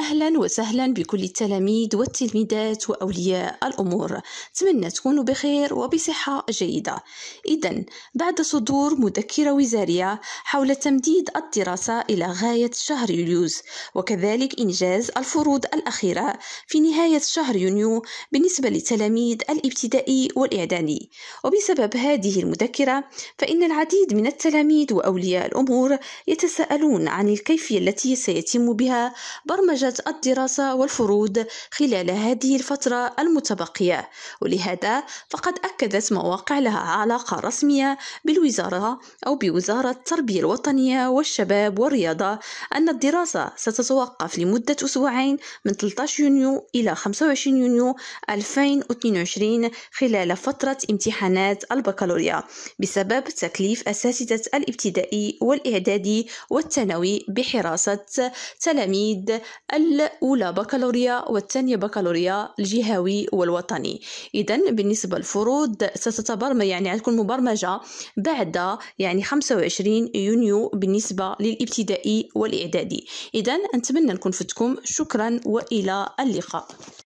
أهلا وسهلا بكل التلاميذ والتلميذات وأولياء الأمور أتمنى تكونوا بخير وبصحة جيدة إذا بعد صدور مذكرة وزارية حول تمديد الدراسة إلى غاية شهر يوليوز وكذلك إنجاز الفروض الأخيرة في نهاية شهر يونيو بالنسبة للتلاميذ الابتدائي والإعدادي وبسبب هذه المذكرة فإن العديد من التلاميذ وأولياء الأمور يتساءلون عن الكيفية التي سيتم بها برمجة مؤسسات الدراسة والفروض خلال هذه الفترة المتبقية ولهذا فقد أكدت مواقع لها علاقة رسمية بالوزارة أو بوزارة التربية الوطنية والشباب والرياضة أن الدراسة ستتوقف لمدة أسبوعين من 13 يونيو إلى 25 يونيو 2022 خلال فترة امتحانات البكالوريا بسبب تكليف أساتذة الابتدائي والإعدادي والثانوي بحراسة تلاميذ الأولى بكالوريا والثانية بكالوريا الجهوي والوطني إذا بالنسبة للفروض ستتبرمج يعني تكون مبرمجة بعد يعني 25 يونيو بالنسبة للابتدائي والإعدادي إذا نتمنى نكون فتكم شكرا وإلى اللقاء